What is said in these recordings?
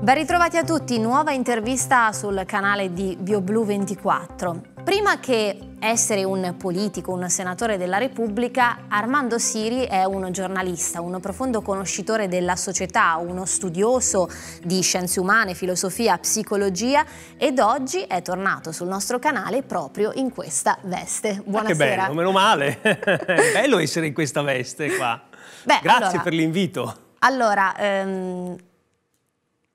Ben ritrovati a tutti, nuova intervista sul canale di BioBlu24. Prima che essere un politico, un senatore della Repubblica, Armando Siri è un giornalista, un profondo conoscitore della società, uno studioso di scienze umane, filosofia, psicologia ed oggi è tornato sul nostro canale proprio in questa veste. Buonasera. Ah, che bello, meno male. è bello essere in questa veste qua. Beh, Grazie allora, per l'invito. Allora, ehm,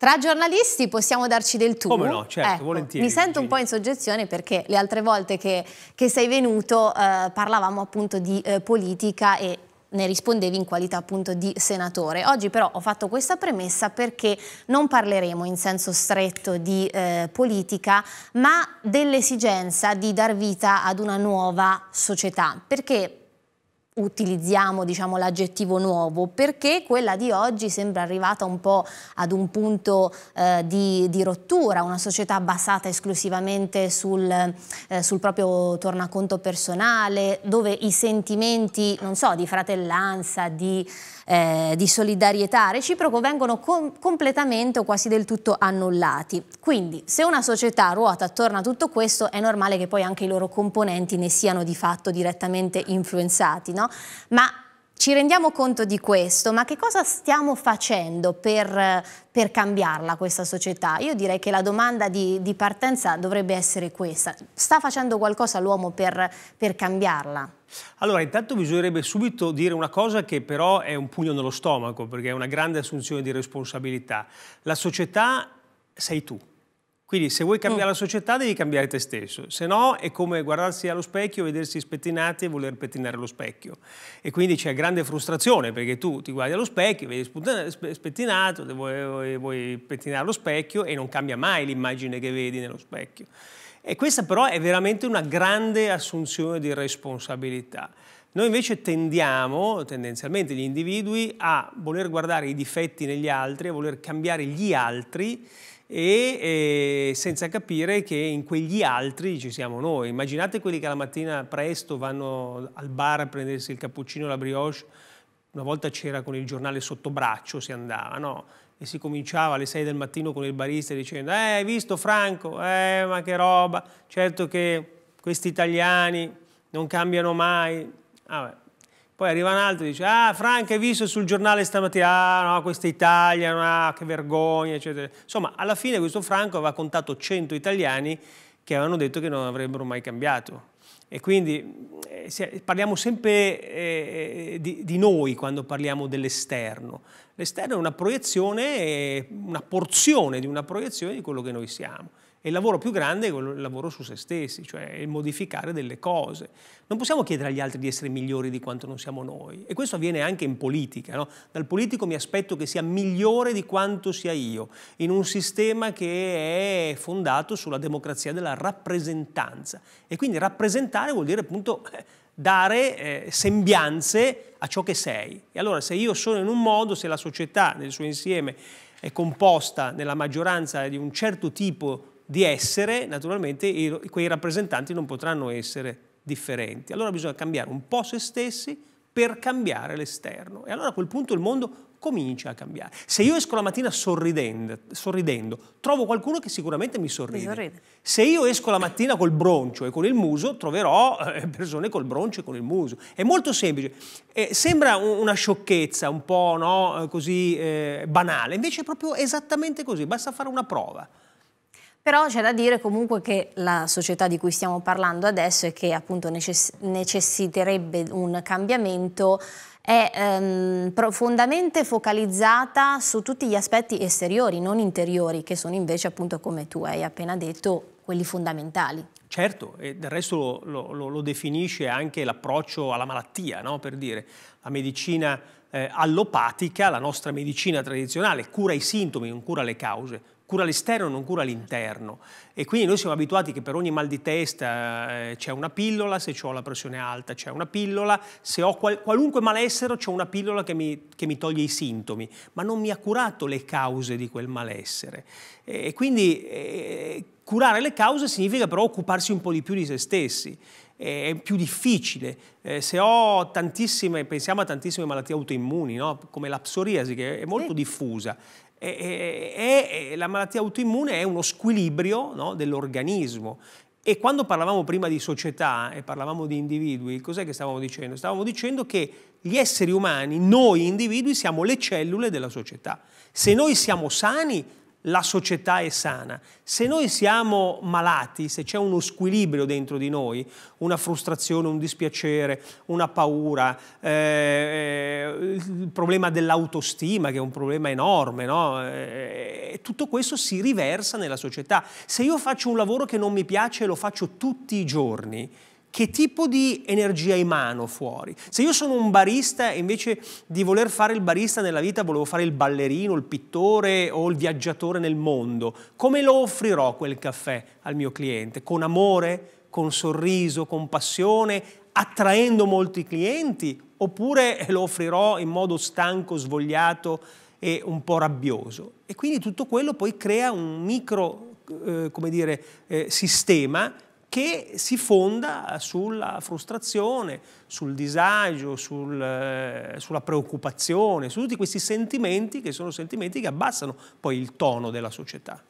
tra giornalisti possiamo darci del tu. Come no, certo, ecco, volentieri. Mi sento un po' in soggezione perché le altre volte che, che sei venuto eh, parlavamo appunto di eh, politica e ne rispondevi in qualità appunto di senatore. Oggi però ho fatto questa premessa perché non parleremo in senso stretto di eh, politica, ma dell'esigenza di dar vita ad una nuova società, perché utilizziamo diciamo, l'aggettivo nuovo perché quella di oggi sembra arrivata un po' ad un punto eh, di, di, rottura, una società basata esclusivamente sul, eh, sul, proprio tornaconto personale dove i sentimenti non so, di fratellanza, di eh, di solidarietà reciproco vengono com completamente o quasi del tutto annullati. Quindi se una società ruota attorno a tutto questo è normale che poi anche i loro componenti ne siano di fatto direttamente influenzati, no? ma ci rendiamo conto di questo, ma che cosa stiamo facendo per, per cambiarla questa società? Io direi che la domanda di, di partenza dovrebbe essere questa. Sta facendo qualcosa l'uomo per, per cambiarla? Allora, intanto bisognerebbe subito dire una cosa che però è un pugno nello stomaco, perché è una grande assunzione di responsabilità. La società sei tu quindi se vuoi cambiare mm. la società devi cambiare te stesso, se no è come guardarsi allo specchio, vedersi spettinati e voler pettinare lo specchio. E quindi c'è grande frustrazione perché tu ti guardi allo specchio, vedi spettinato, vuoi, vuoi pettinare lo specchio e non cambia mai l'immagine che vedi nello specchio. E questa però è veramente una grande assunzione di responsabilità. Noi invece tendiamo, tendenzialmente gli individui, a voler guardare i difetti negli altri, a voler cambiare gli altri e eh, senza capire che in quegli altri ci siamo noi. Immaginate quelli che la mattina presto vanno al bar a prendersi il cappuccino, la brioche, una volta c'era con il giornale sotto braccio, si andava, no? E si cominciava alle 6 del mattino con il barista dicendo «Eh, hai visto Franco? Eh, ma che roba! Certo che questi italiani non cambiano mai!» ah, poi arriva un altro e dice, ah Frank hai visto sul giornale stamattina, ah no, questa Italia, ah, che vergogna, eccetera. Insomma, alla fine questo Franco aveva contato 100 italiani che avevano detto che non avrebbero mai cambiato. E quindi eh, parliamo sempre eh, di, di, noi quando parliamo dell'esterno. L'esterno è una proiezione, eh, una porzione di una proiezione di quello che noi siamo. E il lavoro più grande è il lavoro su se stessi, cioè il modificare delle cose. Non possiamo chiedere agli altri di essere migliori di quanto non siamo noi. E questo avviene anche in politica. No? Dal politico mi aspetto che sia migliore di quanto sia io, in un sistema che è fondato sulla democrazia della rappresentanza. E quindi rappresentare vuol dire appunto eh, dare eh, sembianze a ciò che sei. E allora se io sono in un modo, se la società nel suo insieme è composta nella maggioranza di un certo tipo di di essere, naturalmente i, quei rappresentanti non potranno essere differenti. Allora bisogna cambiare un po' se stessi per cambiare l'esterno. E allora a quel punto il mondo comincia a cambiare. Se io esco la mattina sorridendo, sorridendo trovo qualcuno che sicuramente mi sorride. mi sorride. Se io esco la mattina col broncio e con il muso, troverò eh, persone col broncio e con il muso. È molto semplice. Eh, sembra una sciocchezza, un po' no, così eh, banale, invece è proprio esattamente così. Basta fare una prova. Però c'è da dire comunque che la società di cui stiamo parlando adesso e che appunto necess necessiterebbe un cambiamento è ehm, profondamente focalizzata su tutti gli aspetti esteriori, non interiori, che sono invece appunto come tu hai appena detto quelli fondamentali. Certo, e del resto lo, lo, lo definisce anche l'approccio alla malattia, no? per dire la medicina eh, allopatica, la nostra medicina tradizionale, cura i sintomi, non cura le cause cura l'esterno, non cura l'interno. E quindi noi siamo abituati che per ogni mal di testa eh, c'è una pillola, se ho la pressione alta c'è una pillola, se ho qual qualunque malessere c'è una pillola che mi, che mi, toglie i sintomi, ma non mi ha curato le cause di quel malessere. E, e quindi eh, curare le cause significa però occuparsi un po' di più di se stessi è più difficile. Eh, se ho tantissime, pensiamo a tantissime malattie autoimmuni, no? come la psoriasi che è molto sì. diffusa, è, è, la malattia autoimmune è uno squilibrio no, dell'organismo. E quando parlavamo prima di società e parlavamo di individui, cos'è che stavamo dicendo? Stavamo dicendo che gli esseri umani, noi individui, siamo le cellule della società. Se noi siamo sani, la società è sana. Se noi siamo malati, se c'è uno squilibrio dentro di noi, una frustrazione, un dispiacere, una paura, eh, eh il problema dell'autostima che è un problema enorme, no? Eh, eh, tutto questo si riversa nella società. Se io faccio un lavoro che non mi piace e lo faccio tutti i giorni, che tipo di energia emano fuori. Se io sono un barista e invece di voler fare il barista nella vita volevo fare il ballerino, il pittore o il viaggiatore nel mondo, come lo offrirò quel caffè al mio cliente? Con amore, con sorriso, con passione, attraendo molti clienti oppure lo offrirò in modo stanco, svogliato e un po' rabbioso. E quindi tutto quello poi crea un micro eh, come dire, eh, sistema che si fonda sulla frustrazione, sul disagio, sul, eh, sulla preoccupazione, su tutti questi sentimenti che sono sentimenti che abbassano poi il tono della società.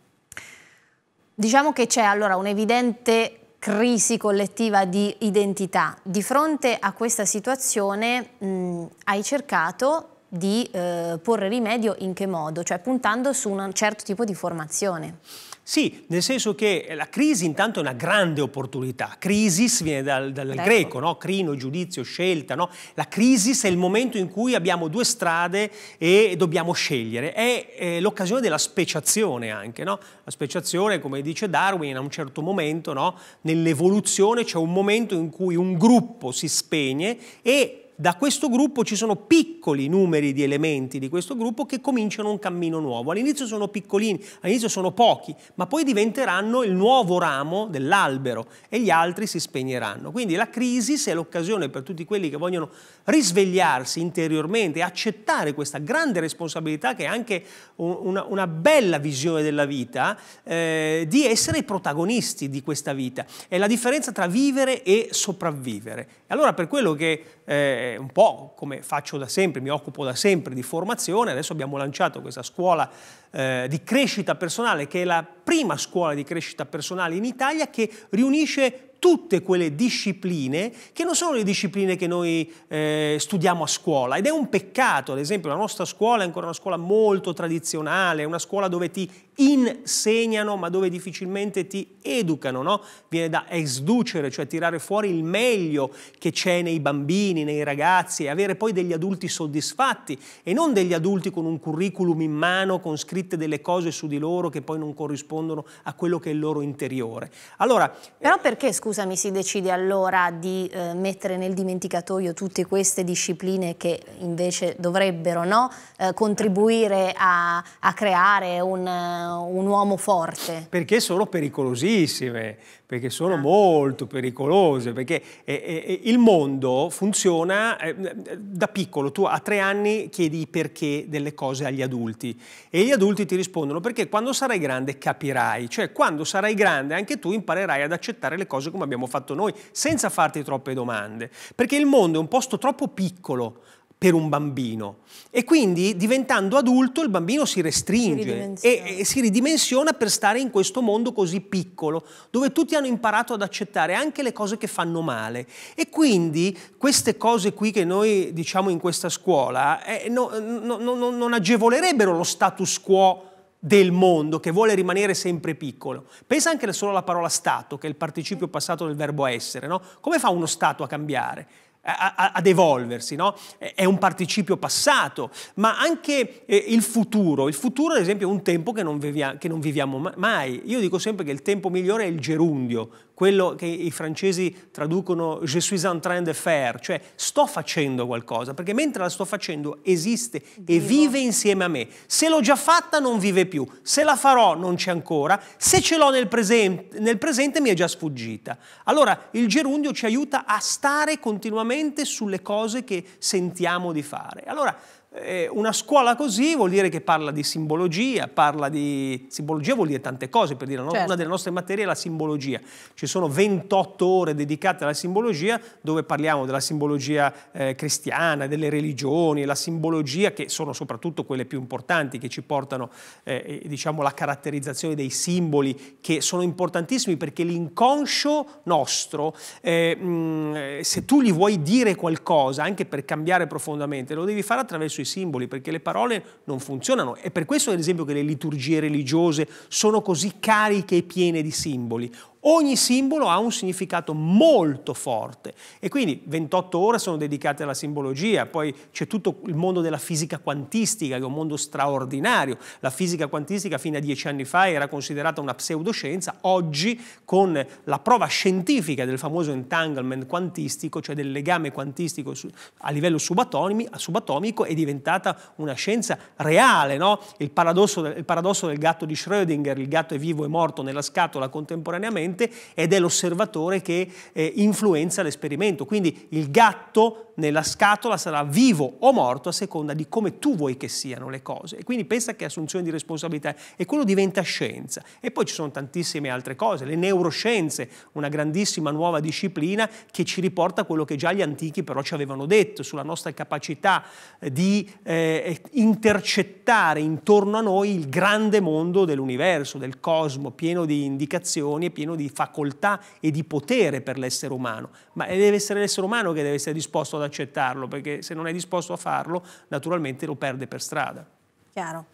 Diciamo che c'è allora un'evidente crisi collettiva di identità. Di fronte a questa situazione mh, mm, hai cercato di eh, porre rimedio in che modo? Cioè puntando su un certo tipo di formazione. Sì, nel senso che eh, la crisi intanto è una grande opportunità. Crisis viene dal, dal ecco. greco, no? crino, giudizio, scelta. No? La crisis è il momento in cui abbiamo due strade e dobbiamo scegliere. È, è l'occasione della speciazione anche. No? La speciazione, come dice Darwin, a un certo momento no? nell'evoluzione c'è un momento in cui un gruppo si spegne e da questo gruppo ci sono piccoli numeri di elementi di questo gruppo che cominciano un cammino nuovo. All'inizio sono piccolini, all'inizio sono pochi, ma poi diventeranno il nuovo ramo dell'albero e gli altri si spegneranno. Quindi la crisi è l'occasione per tutti quelli che vogliono risvegliarsi interiormente e accettare questa grande responsabilità che è anche una, una bella visione della vita, eh, di essere i protagonisti di questa vita. È la differenza tra vivere e sopravvivere. E allora per quello che eh, un po' come faccio da sempre, mi occupo da sempre di formazione, adesso abbiamo lanciato questa scuola eh, di crescita personale che è la prima scuola di crescita personale in Italia che riunisce tutte quelle discipline che non sono le discipline che noi eh, studiamo a scuola ed è un peccato, ad esempio la nostra scuola è ancora una scuola molto tradizionale, una scuola dove ti insegnano ma dove difficilmente ti educano, no? Viene da esducere, cioè tirare fuori il meglio che c'è nei bambini, nei ragazzi e avere poi degli adulti soddisfatti e non degli adulti con un curriculum in mano, con scritte delle cose su di loro che poi non corrispondono a quello che è il loro interiore. Allora, Però eh, perché, scusami, si decide allora di eh, mettere nel dimenticatoio tutte queste discipline che invece dovrebbero no? eh, contribuire a, a, creare un eh, un uomo forte. Perché sono pericolosissime, perché sono ah. molto pericolose, perché eh, eh, eh il mondo funziona eh, eh, da piccolo, tu a tre anni chiedi i perché delle cose agli adulti e gli adulti ti rispondono perché quando sarai grande capirai, cioè quando sarai grande anche tu imparerai ad accettare le cose come abbiamo fatto noi, senza farti troppe domande, perché il mondo è un posto troppo piccolo per un bambino. E quindi diventando adulto il bambino si restringe si e, e, si ridimensiona per stare in questo mondo così piccolo, dove tutti hanno imparato ad accettare anche le cose che fanno male. E quindi queste cose qui che noi diciamo in questa scuola eh, no, no, no, non agevolerebbero lo status quo del mondo che vuole rimanere sempre piccolo. Pensa anche solo alla parola Stato, che è il participio passato del verbo essere, no? Come fa uno Stato a cambiare? a, ad evolversi, no? è un participio passato, ma anche eh, il futuro. Il futuro, ad esempio, è un tempo che non, vivia, che non viviamo mai. Io dico sempre che il tempo migliore è il gerundio, quello che i francesi traducono je suis en train de faire, cioè sto facendo qualcosa, perché mentre la sto facendo esiste Vivo. e vive insieme a me. Se l'ho già fatta non vive più, se la farò non c'è ancora, se ce l'ho nel, presen- nel presente mi è già sfuggita. Allora il gerundio ci aiuta a stare continuamente sulle cose che sentiamo di fare. Allora eh, una scuola così vuol dire che parla di simbologia, parla di... simbologia vuol dire tante cose, per dire, no? certo. una delle nostre materie è la simbologia. Ci sono 28 ore dedicate alla simbologia dove parliamo della simbologia eh, cristiana, delle religioni, la simbologia che sono soprattutto quelle più importanti che ci portano, eh, eh diciamo, la caratterizzazione dei simboli che sono importantissimi perché l'inconscio nostro, eh, mh, se tu gli vuoi dire qualcosa, anche per cambiare profondamente, lo devi fare attraverso i i simboli, perché le parole non funzionano. È per questo, ad esempio, che le liturgie religiose sono così cariche e piene di simboli. Ogni simbolo ha un significato molto forte e quindi 28 ore sono dedicate alla simbologia, poi c'è tutto il mondo della fisica quantistica, che è un mondo straordinario. La fisica quantistica fino a dieci anni fa era considerata una pseudoscienza, oggi con la prova scientifica del famoso entanglement quantistico, cioè del legame quantistico a livello subatomico, è diventata una scienza reale. No? Il, paradosso, il paradosso del gatto di Schrödinger, il gatto è vivo e morto nella scatola contemporaneamente, ed è l'osservatore che eh, influenza l'esperimento. Quindi il gatto nella scatola sarà vivo o morto a seconda di come tu vuoi che siano le cose. E quindi pensa che assunzione di responsabilità e quello diventa scienza. E poi ci sono tantissime altre cose, le neuroscienze, una grandissima nuova disciplina che ci riporta a quello che già gli antichi però ci avevano detto sulla nostra capacità eh, di eh, intercettare intorno a noi il grande mondo dell'universo, del cosmo, pieno di indicazioni e pieno di facoltà e di potere per l'essere umano. Ma eh, deve essere l'essere umano che deve essere disposto ad ad accettarlo, perché se non è disposto a farlo, naturalmente lo perde per strada. Chiaro.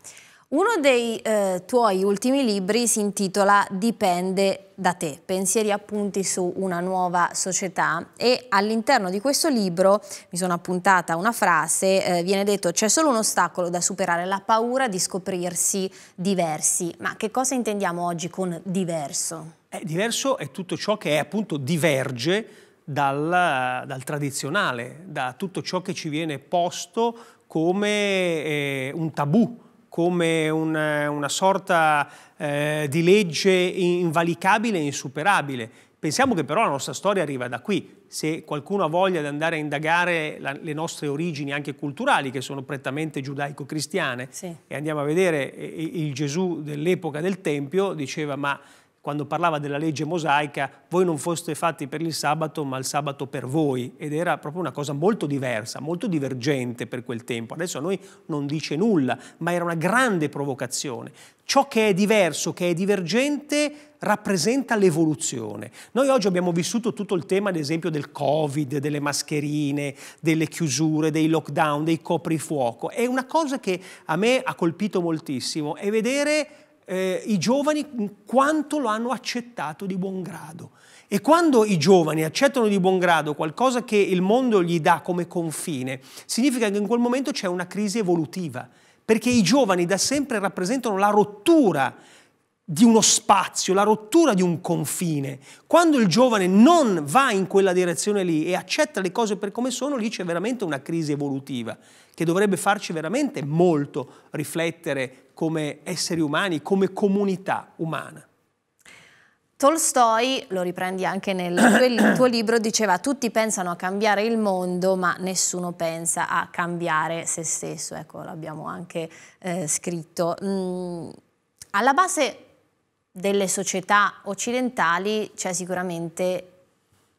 Uno dei eh, tuoi ultimi libri si intitola Dipende da te, pensieri e appunti su una nuova società e all'interno di questo libro mi sono appuntata una frase, eh, viene detto c'è solo un ostacolo da superare, la paura di scoprirsi diversi. Ma che cosa intendiamo oggi con diverso? Eh, diverso è tutto ciò che è appunto diverge dal, dal tradizionale, da tutto ciò che ci viene posto come eh, un tabù, come un, una sorta eh, di legge invalicabile e insuperabile. Pensiamo che però la nostra storia arriva da qui. Se qualcuno ha voglia di andare a indagare la, le nostre origini anche culturali, che sono prettamente giudaico-cristiane, sì. e andiamo a vedere eh, il Gesù dell'epoca del Tempio, diceva ma quando parlava della legge mosaica, voi non foste fatti per il sabato, ma il sabato per voi. Ed era proprio una cosa molto diversa, molto divergente per quel tempo. Adesso a noi non dice nulla, ma era una grande provocazione. Ciò che è diverso, che è divergente, rappresenta l'evoluzione. Noi oggi abbiamo vissuto tutto il tema, ad esempio, del Covid, delle mascherine, delle chiusure, dei lockdown, dei coprifuoco. È una cosa che a me ha colpito moltissimo, è vedere eh, i giovani quanto lo hanno accettato di buon grado. E quando i giovani accettano di buon grado qualcosa che il mondo gli dà come confine, significa che in quel momento c'è una crisi evolutiva, perché i giovani da sempre rappresentano la rottura di uno spazio, la rottura di un confine. Quando il giovane non va in quella direzione lì e accetta le cose per come sono, lì c'è veramente una crisi evolutiva che dovrebbe farci veramente molto riflettere come esseri umani, come comunità umana. Tolstoi, lo riprendi anche nel tuo libro, diceva tutti pensano a cambiare il mondo ma nessuno pensa a cambiare se stesso, ecco l'abbiamo anche eh, scritto. Mm, alla base delle società occidentali c'è sicuramente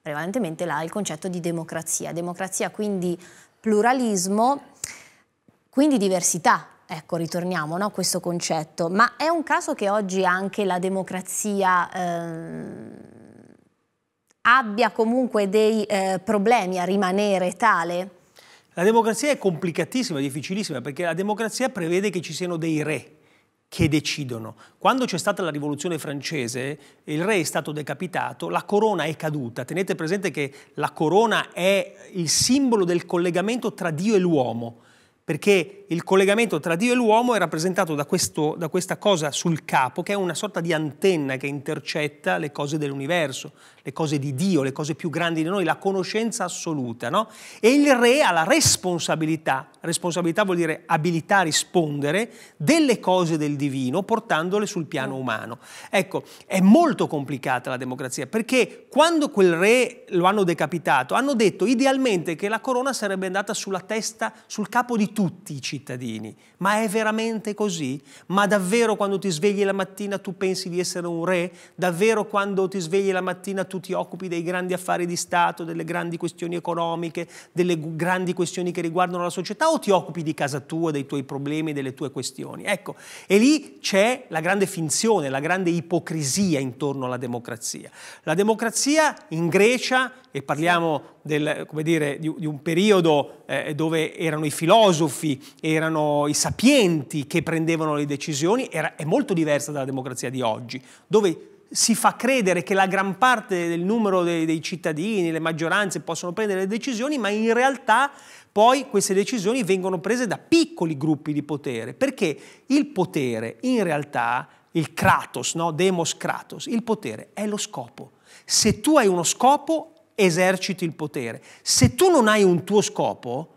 prevalentemente là il concetto di democrazia. Democrazia quindi pluralismo, quindi diversità. Ecco, ritorniamo no, a questo concetto. Ma è un caso che oggi anche la democrazia ehm, abbia comunque dei eh, problemi a rimanere tale? La democrazia è complicatissima, difficilissima, perché la democrazia prevede che ci siano dei re che decidono. Quando c'è stata la rivoluzione francese, il re è stato decapitato, la corona è caduta. Tenete presente che la corona è il simbolo del collegamento tra Dio e l'uomo perché il collegamento tra Dio e l'uomo è rappresentato da, questo, da, questa cosa sul capo, che è una sorta di antenna che intercetta le cose dell'universo, le cose di Dio, le cose più grandi di noi, la conoscenza assoluta. No? E il re ha la responsabilità, responsabilità vuol dire abilità a rispondere, delle cose del divino portandole sul piano umano. Ecco, è molto complicata la democrazia, perché quando quel re lo hanno decapitato, hanno detto idealmente che la corona sarebbe andata sulla testa, sul capo di tutti i cittadini. Ma è veramente così? Ma davvero quando ti svegli la mattina tu pensi di essere un re? Davvero quando ti svegli la mattina tu ti occupi dei grandi affari di Stato, delle grandi questioni economiche, delle grandi questioni che riguardano la società o ti occupi di casa tua, dei tuoi problemi, delle tue questioni? Ecco, e lì c'è la grande finzione, la grande ipocrisia intorno alla democrazia. La democrazia in Grecia e parliamo del, dire, di, di, un periodo eh, dove erano i filosofi, erano i sapienti che prendevano le decisioni, era, è molto diversa dalla democrazia di oggi, dove si fa credere che la gran parte del numero dei, dei cittadini, le maggioranze possono prendere le decisioni, ma in realtà poi queste decisioni vengono prese da piccoli gruppi di potere, perché il potere in realtà, il kratos, no? demos kratos, il potere è lo scopo. Se tu hai uno scopo, eserciti il potere. Se tu non hai un tuo scopo,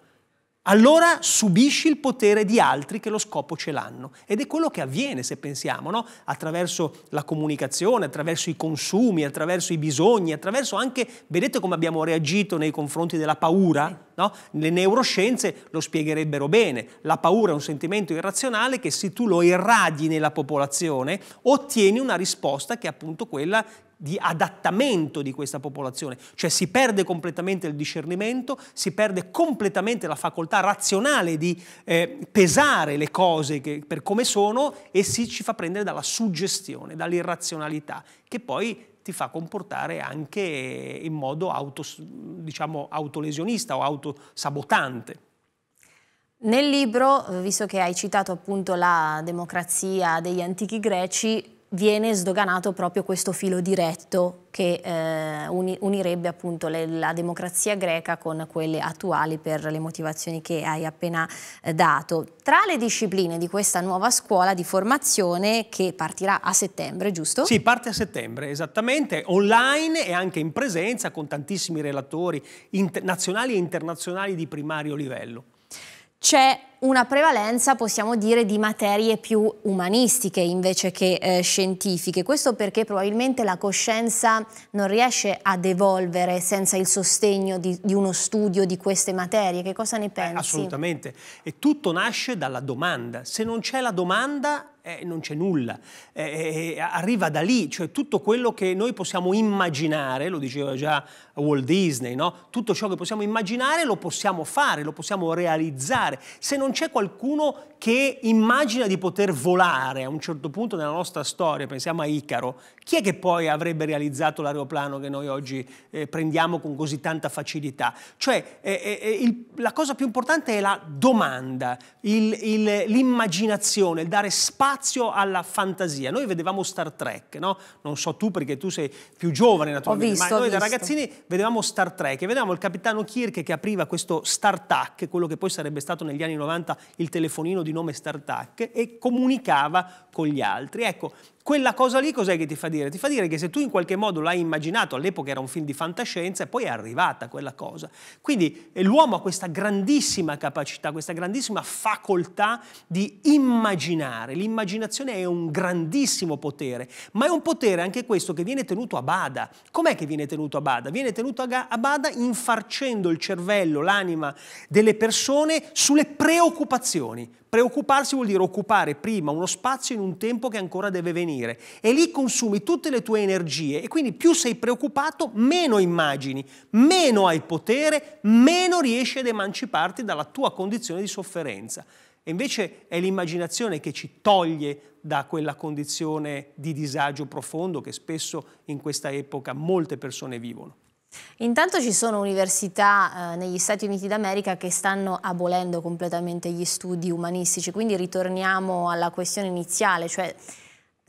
allora subisci il potere di altri che lo scopo ce l'hanno. Ed è quello che avviene, se pensiamo, no? attraverso la comunicazione, attraverso i consumi, attraverso i bisogni, attraverso anche, vedete come abbiamo reagito nei confronti della paura? No? Le neuroscienze lo spiegherebbero bene. La paura è un sentimento irrazionale che se tu lo irradi nella popolazione ottieni una risposta che è appunto quella di adattamento di questa popolazione, cioè si perde completamente il discernimento, si perde completamente la facoltà razionale di eh, pesare le cose che, per come sono e si ci fa prendere dalla suggestione, dall'irrazionalità, che poi ti fa comportare anche in modo auto, diciamo, autolesionista o autosabotante. Nel libro, visto che hai citato appunto la democrazia degli antichi greci, viene sdoganato proprio questo filo diretto che eh, uni, unirebbe appunto le, la democrazia greca con quelle attuali per le motivazioni che hai appena eh, dato. Tra le discipline di questa nuova scuola di formazione che partirà a settembre, giusto? Sì, parte a settembre, esattamente, online e anche in presenza con tantissimi relatori nazionali e internazionali di primario livello c'è una prevalenza, possiamo dire, di materie più umanistiche invece che eh, scientifiche. Questo perché probabilmente la coscienza non riesce ad evolvere senza il sostegno di, di uno studio di queste materie. Che cosa ne eh, pensi? Eh, assolutamente. E tutto nasce dalla domanda. Se non c'è la domanda, eh, non c'è nulla. Eh, eh, eh, arriva da lì, cioè tutto quello che noi possiamo immaginare, lo diceva già Walt Disney, no? tutto ciò che possiamo immaginare lo possiamo fare, lo possiamo realizzare. Se non c'è qualcuno che immagina di poter volare a un certo punto nella nostra storia, pensiamo a Icaro, chi è che poi avrebbe realizzato l'aeroplano che noi oggi eh, prendiamo con così tanta facilità? Cioè eh, eh, eh il, la cosa più importante è la domanda, l'immaginazione, il, il, il dare spazio alla fantasia. Noi vedevamo Star Trek, no? non so tu perché tu sei più giovane naturalmente, visto, ma noi da ragazzini vedevamo Star Trek e vedevamo il capitano Kirk che apriva questo StarTac, quello che poi sarebbe stato negli anni 90 il telefonino di nome Startac e comunicava con gli altri. Ecco, quella cosa lì cos'è che ti fa dire? Ti fa dire che se tu in qualche modo l'hai immaginato, all'epoca era un film di fantascienza e poi è arrivata quella cosa. Quindi eh, l'uomo ha questa grandissima capacità, questa grandissima facoltà di immaginare. L'immaginazione è un grandissimo potere, ma è un potere anche questo che viene tenuto a bada. Com'è che viene tenuto a bada? Viene tenuto a bada infarcendo il cervello, l'anima delle persone sulle preoccupazioni. Preoccuparsi vuol dire occupare prima uno spazio in un tempo che ancora deve venire avvenire e lì consumi tutte le tue energie e quindi più sei preoccupato, meno immagini, meno hai potere, meno riesci ad emanciparti dalla tua condizione di sofferenza. E invece è l'immaginazione che ci toglie da quella condizione di disagio profondo che spesso in questa epoca molte persone vivono. Intanto ci sono università eh, negli Stati Uniti d'America che stanno abolendo completamente gli studi umanistici, quindi ritorniamo alla questione iniziale, cioè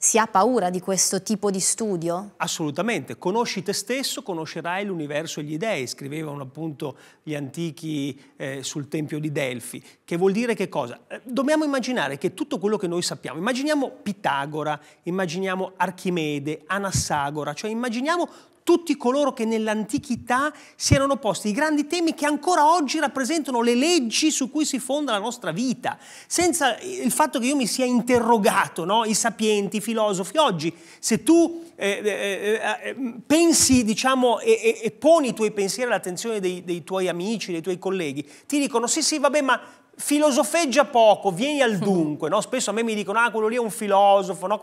si ha paura di questo tipo di studio? Assolutamente, conosci te stesso, conoscerai l'universo e gli dei, scrivevano appunto gli antichi eh, sul Tempio di Delfi, che vuol dire che cosa? Eh, dobbiamo immaginare che tutto quello che noi sappiamo, immaginiamo Pitagora, immaginiamo Archimede, Anassagora, cioè immaginiamo tutti coloro che nell'antichità si erano posti i grandi temi che ancora oggi rappresentano le leggi su cui si fonda la nostra vita, senza il fatto che io mi sia interrogato, no? i sapienti, i filosofi. Oggi, se tu eh, eh, eh, eh pensi, diciamo, e, e, poni i tuoi pensieri all'attenzione dei, dei tuoi amici, dei tuoi colleghi, ti dicono sì, sì, vabbè, ma filosofeggia poco, vieni al dunque, no? spesso a me mi dicono ah quello lì è un filosofo, no?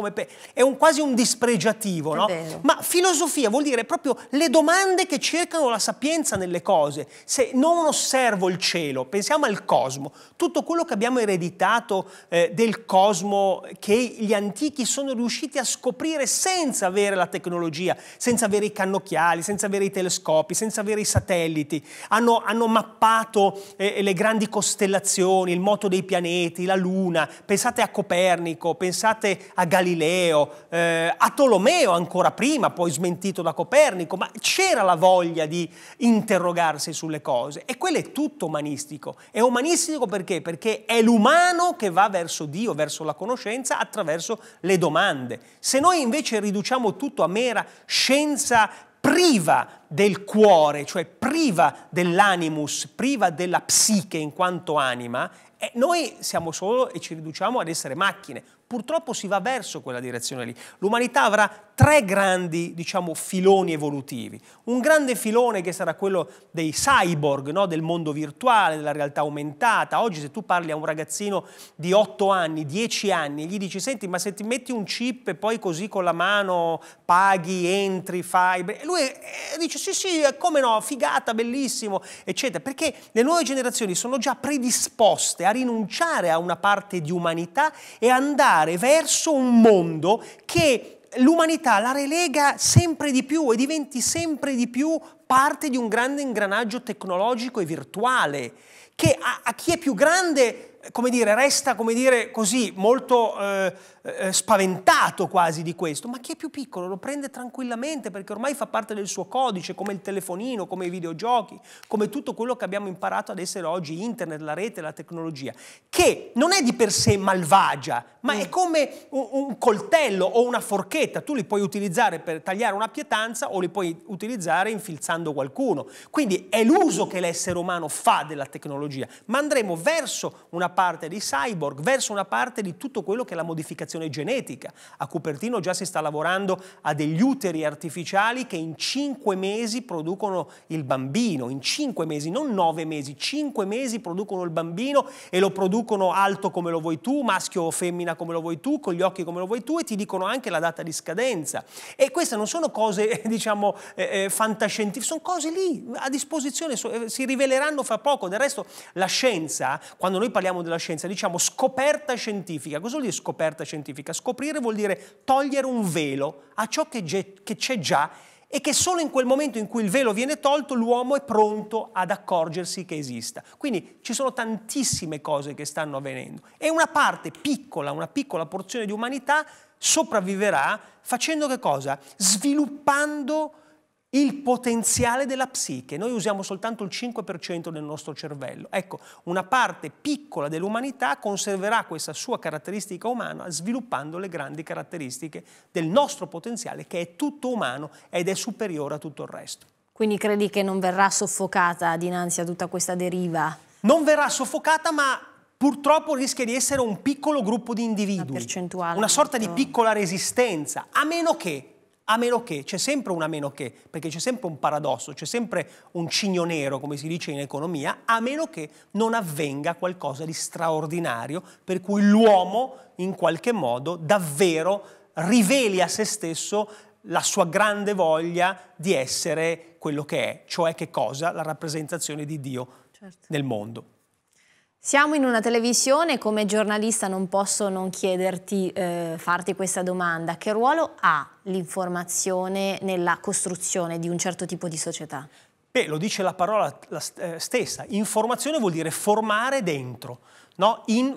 è un, quasi un dispregiativo, no? ma filosofia vuol dire proprio le domande che cercano la sapienza nelle cose, se non osservo il cielo, pensiamo al cosmo, tutto quello che abbiamo ereditato eh, del cosmo che gli antichi sono riusciti a scoprire senza avere la tecnologia, senza avere i cannocchiali, senza avere i telescopi, senza avere i satelliti, hanno, hanno mappato eh, le grandi costellazioni, costellazioni, il moto dei pianeti, la Luna, pensate a Copernico, pensate a Galileo, eh, a Tolomeo ancora prima, poi smentito da Copernico, ma c'era la voglia di interrogarsi sulle cose e quello è tutto umanistico. È umanistico perché? Perché è l'umano che va verso Dio, verso la conoscenza attraverso le domande. Se noi invece riduciamo tutto a mera scienza priva del cuore, cioè priva dell'animus, priva della psiche in quanto anima, e noi siamo solo e ci riduciamo ad essere macchine. Purtroppo si va verso quella direzione lì. L'umanità avrà tre grandi diciamo, filoni evolutivi. Un grande filone che sarà quello dei cyborg, no? del mondo virtuale, della realtà aumentata. Oggi se tu parli a un ragazzino di 8 anni, 10 anni, gli dici, senti, ma se ti metti un chip e poi così con la mano paghi, entri, fai... E lui eh, dice, sì, sì, eh, come no, figata, bellissimo, eccetera. Perché le nuove generazioni sono già predisposte a rinunciare a una parte di umanità e andare verso un mondo che l'umanità la relega sempre di più e diventi sempre di più parte di un grande ingranaggio tecnologico e virtuale che a, a chi è più grande, come dire, resta, come dire, così molto... Eh, eh, eh, spaventato quasi di questo, ma chi è più piccolo lo prende tranquillamente perché ormai fa parte del suo codice, come il telefonino, come i videogiochi, come tutto quello che abbiamo imparato ad essere oggi, internet, la rete, la tecnologia, che non è di per sé malvagia, ma mm. è come un, un, coltello o una forchetta, tu li puoi utilizzare per tagliare una pietanza o li puoi utilizzare infilzando qualcuno. Quindi è l'uso che l'essere umano fa della tecnologia, ma andremo verso una parte di cyborg, verso una parte di tutto quello che è la modificazione modificazione genetica. A Cupertino già si sta lavorando a degli uteri artificiali che in cinque mesi producono il bambino, in cinque mesi, non nove mesi, cinque mesi producono il bambino e lo producono alto come lo vuoi tu, maschio o femmina come lo vuoi tu, con gli occhi come lo vuoi tu e ti dicono anche la data di scadenza. E queste non sono cose, diciamo, eh, eh, fantascientifiche, sono cose lì a disposizione, eh, si riveleranno fra poco. Del resto la scienza, quando noi parliamo della scienza, diciamo scoperta scientifica. Cosa vuol dire scoperta scientifica? scientifica. Scoprire vuol dire togliere un velo a ciò che, che c'è già e che solo in quel momento in cui il velo viene tolto l'uomo è pronto ad accorgersi che esista. Quindi ci sono tantissime cose che stanno avvenendo e una parte piccola, una piccola porzione di umanità sopravviverà facendo che cosa? Sviluppando il potenziale della psiche. Noi usiamo soltanto il 5% del nostro cervello. Ecco, una parte piccola dell'umanità conserverà questa sua caratteristica umana sviluppando le grandi caratteristiche del nostro potenziale che è tutto umano ed è superiore a tutto il resto. Quindi credi che non verrà soffocata dinanzi a tutta questa deriva? Non verrà soffocata, ma purtroppo rischia di essere un piccolo gruppo di individui. Una, una sorta di piccola resistenza, a meno che a meno che, c'è sempre un a meno che, perché c'è sempre un paradosso, c'è sempre un cigno nero, come si dice in economia, a meno che non avvenga qualcosa di straordinario per cui l'uomo in qualche modo davvero riveli a se stesso la sua grande voglia di essere quello che è, cioè che cosa? La rappresentazione di Dio certo. nel mondo. Siamo in una televisione, come giornalista non posso non chiederti, eh, farti questa domanda. Che ruolo ha l'informazione nella costruzione di un certo tipo di società? Beh, lo dice la parola la eh, stessa, informazione vuol dire formare dentro, no? in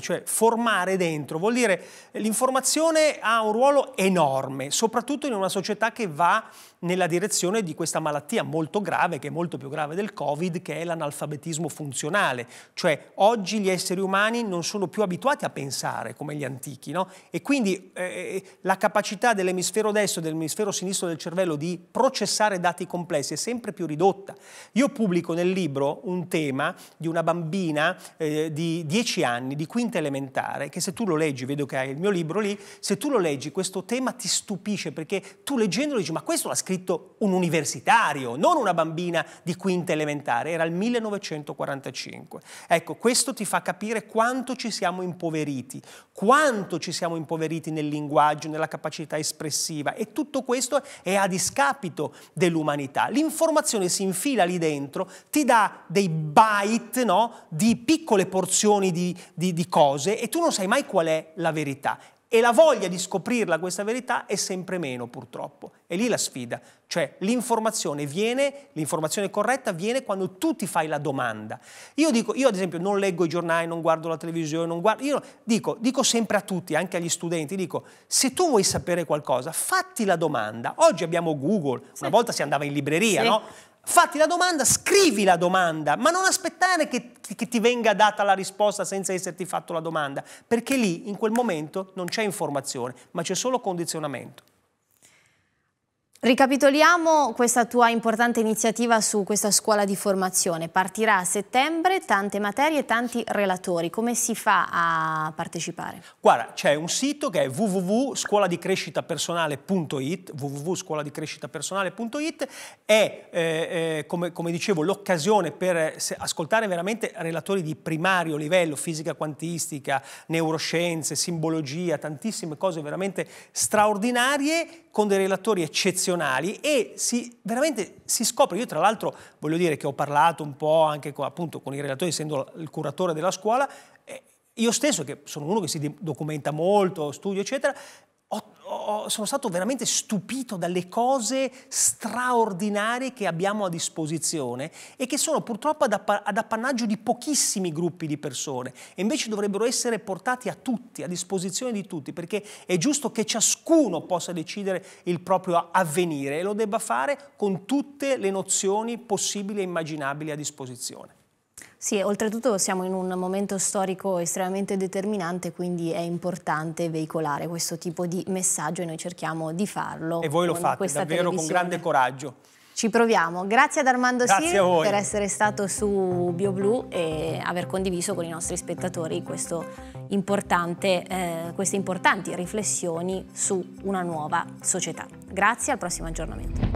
cioè formare dentro. Vuol dire eh, l'informazione ha un ruolo enorme, soprattutto in una società che va nella direzione di questa malattia molto grave, che è molto più grave del Covid, che è l'analfabetismo funzionale. Cioè oggi gli esseri umani non sono più abituati a pensare come gli antichi, no? E quindi eh, eh la capacità dell'emisfero destro e dell'emisfero sinistro del cervello di processare dati complessi è sempre più ridotta. Io pubblico nel libro un tema di una bambina eh, eh, di 10 anni, di quinta elementare, che se tu lo leggi, vedo che hai il mio libro lì, se tu lo leggi questo tema ti stupisce perché tu leggendolo dici ma questo l'ha scritto un universitario, non una bambina di quinta elementare, era il 1945. Ecco, questo ti fa capire quanto ci siamo impoveriti, quanto ci siamo impoveriti nel linguaggio, nella capacità espressiva e tutto questo è a discapito dell'umanità. L'informazione si infila lì dentro, ti dà dei byte no, di piccole piccole porzioni di, di, di cose e tu non sai mai qual è la verità e la voglia di scoprirla questa verità è sempre meno purtroppo. E lì la sfida, cioè l'informazione viene, l'informazione corretta viene quando tu ti fai la domanda. Io dico, io ad esempio non leggo i giornali, non guardo la televisione, non guardo, io dico, dico sempre a tutti, anche agli studenti, dico, se tu vuoi sapere qualcosa, fatti la domanda. Oggi abbiamo Google, sì. una volta si andava in libreria, sì. no? Fatti la domanda, scrivi la domanda, ma non aspettare che, che, ti venga data la risposta senza esserti fatto la domanda, perché lì in quel momento non c'è informazione, ma c'è solo condizionamento. Ricapitoliamo questa tua importante iniziativa su questa scuola di formazione. Partirà a settembre, tante materie, tanti relatori. Come si fa a partecipare? Guarda, c'è un sito che è www.scuoladicrescitapersonale.it www.scuoladicrescitapersonale.it è, eh, eh, come, come, dicevo, l'occasione per eh, ascoltare veramente relatori di primario livello, fisica quantistica, neuroscienze, simbologia, tantissime cose veramente straordinarie con dei relatori eccezionali funzionali e si, veramente si scopre, io tra l'altro voglio dire che ho parlato un po' anche con, appunto, con i relatori, essendo il curatore della scuola, eh, io stesso, che sono uno che si documenta molto, studio, eccetera, ho, ho, sono stato veramente stupito dalle cose straordinarie che abbiamo a disposizione e che sono purtroppo ad, app ad appannaggio di pochissimi gruppi di persone e invece dovrebbero essere portati a tutti, a disposizione di tutti, perché è giusto che ciascuno possa decidere il proprio avvenire e lo debba fare con tutte le nozioni possibili e immaginabili a disposizione. Sì, oltretutto siamo in un momento storico estremamente determinante, quindi è importante veicolare questo tipo di messaggio e noi cerchiamo di farlo. E voi lo fate davvero con grande coraggio. Ci proviamo. Grazie ad Armando Grazie per essere stato su BioBlu e aver condiviso con i nostri spettatori importante, eh, queste importanti riflessioni su una nuova società. Grazie, al prossimo aggiornamento.